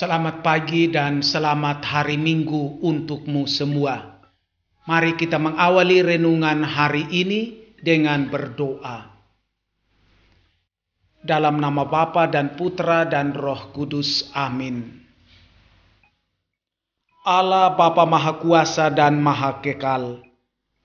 Selamat pagi dan selamat hari Minggu untukmu semua. Mari kita mengawali renungan hari ini dengan berdoa. Dalam nama Bapa dan Putra dan Roh Kudus. Amin. Allah Bapa Maha Kuasa dan Maha Kekal,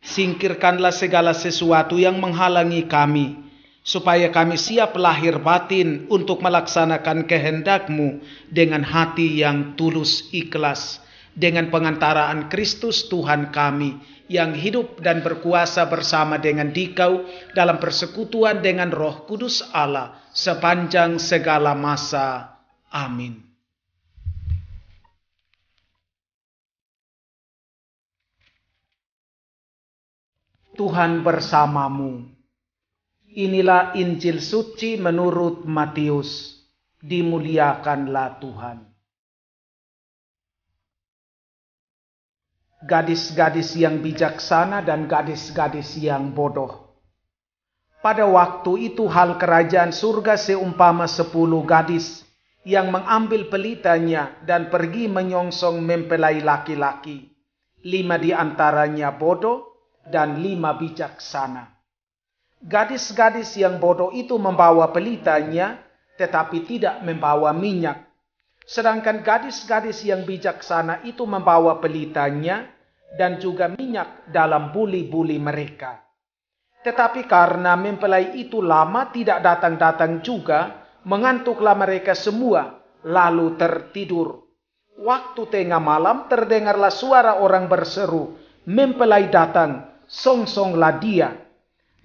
singkirkanlah segala sesuatu yang menghalangi kami supaya kami siap lahir batin untuk melaksanakan kehendakmu dengan hati yang tulus ikhlas, dengan pengantaraan Kristus Tuhan kami yang hidup dan berkuasa bersama dengan dikau dalam persekutuan dengan roh kudus Allah sepanjang segala masa. Amin. Tuhan bersamamu Inilah Injil suci menurut Matius. Dimuliakanlah Tuhan. Gadis-gadis yang bijaksana dan gadis-gadis yang bodoh. Pada waktu itu hal kerajaan surga seumpama sepuluh gadis yang mengambil pelitanya dan pergi menyongsong mempelai laki-laki. Lima di antaranya bodoh dan lima bijaksana. Gadis-gadis yang bodoh itu membawa pelitanya, tetapi tidak membawa minyak. Sedangkan gadis-gadis yang bijaksana itu membawa pelitanya dan juga minyak dalam buli-buli mereka. Tetapi karena mempelai itu lama tidak datang-datang juga, mengantuklah mereka semua, lalu tertidur. Waktu tengah malam terdengarlah suara orang berseru, mempelai datang, song songlah dia.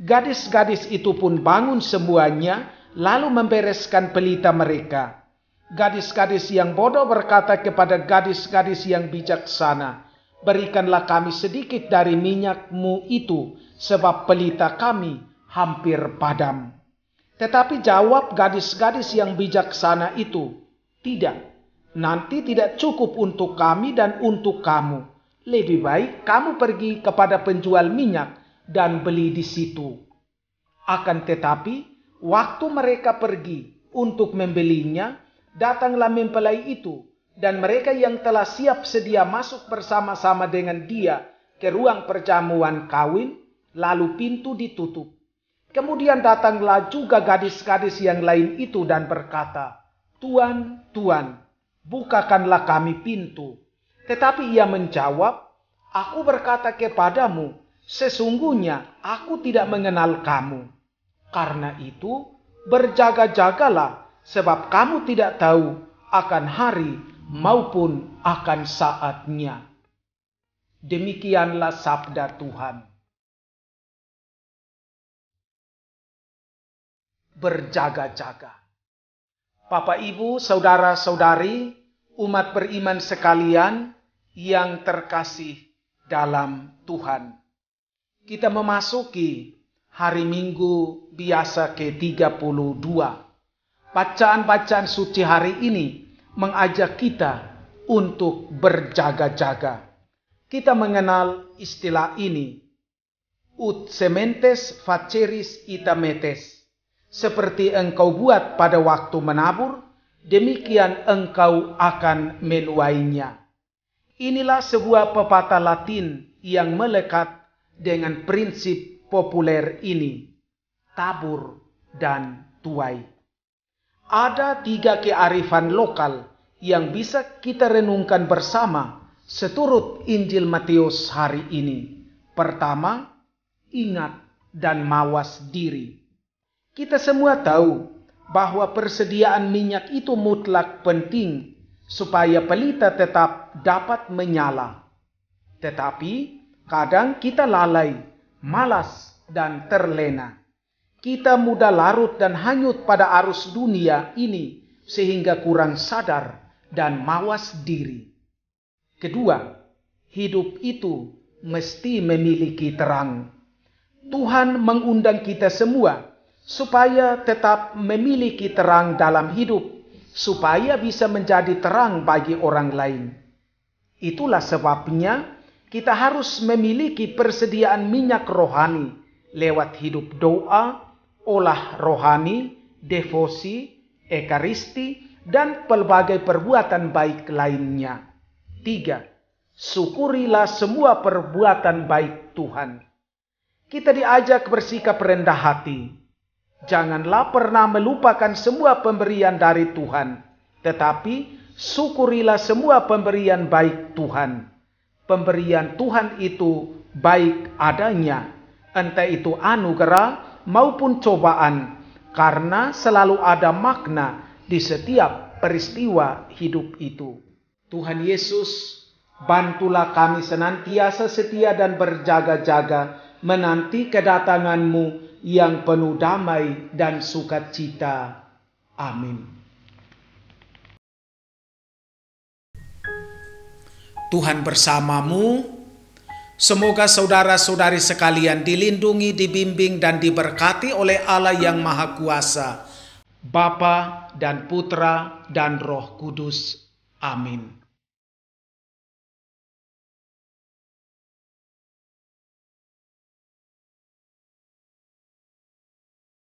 Gadis-gadis itu pun bangun semuanya, lalu membereskan pelita mereka. Gadis-gadis yang bodoh berkata kepada gadis-gadis yang bijaksana, Berikanlah kami sedikit dari minyakmu itu, sebab pelita kami hampir padam. Tetapi jawab gadis-gadis yang bijaksana itu, Tidak, nanti tidak cukup untuk kami dan untuk kamu. Lebih baik kamu pergi kepada penjual minyak dan beli di situ. Akan tetapi, waktu mereka pergi untuk membelinya, datanglah mempelai itu, dan mereka yang telah siap sedia masuk bersama-sama dengan dia ke ruang perjamuan kawin, lalu pintu ditutup. Kemudian datanglah juga gadis-gadis yang lain itu dan berkata, Tuan, Tuan, bukakanlah kami pintu. Tetapi ia menjawab, Aku berkata kepadamu, Sesungguhnya aku tidak mengenal kamu. Karena itu, berjaga-jagalah, sebab kamu tidak tahu akan hari maupun akan saatnya. Demikianlah sabda Tuhan. Berjaga-jaga. Bapak, Ibu, saudara-saudari, umat beriman sekalian yang terkasih dalam Tuhan kita memasuki hari Minggu biasa ke-32. Bacaan-bacaan suci hari ini mengajak kita untuk berjaga-jaga. Kita mengenal istilah ini, ut sementes faceris itametes. Seperti engkau buat pada waktu menabur, demikian engkau akan menuainya. Inilah sebuah pepatah latin yang melekat dengan prinsip populer ini, tabur dan tuai. Ada tiga kearifan lokal yang bisa kita renungkan bersama seturut Injil Matius hari ini. Pertama, ingat dan mawas diri. Kita semua tahu bahwa persediaan minyak itu mutlak penting supaya pelita tetap dapat menyala. Tetapi Kadang kita lalai, malas, dan terlena. Kita mudah larut dan hanyut pada arus dunia ini sehingga kurang sadar dan mawas diri. Kedua, hidup itu mesti memiliki terang. Tuhan mengundang kita semua supaya tetap memiliki terang dalam hidup, supaya bisa menjadi terang bagi orang lain. Itulah sebabnya kita harus memiliki persediaan minyak rohani lewat hidup doa, olah rohani, devosi, ekaristi, dan pelbagai perbuatan baik lainnya. Tiga, syukurilah semua perbuatan baik Tuhan. Kita diajak bersikap rendah hati. Janganlah pernah melupakan semua pemberian dari Tuhan, tetapi syukurilah semua pemberian baik Tuhan pemberian Tuhan itu baik adanya, entah itu anugerah maupun cobaan, karena selalu ada makna di setiap peristiwa hidup itu. Tuhan Yesus, bantulah kami senantiasa setia dan berjaga-jaga menanti kedatanganmu yang penuh damai dan sukacita. Amin. Tuhan bersamamu. Semoga saudara-saudari sekalian dilindungi, dibimbing, dan diberkati oleh Allah yang Maha Kuasa, Bapa dan Putra dan Roh Kudus. Amin.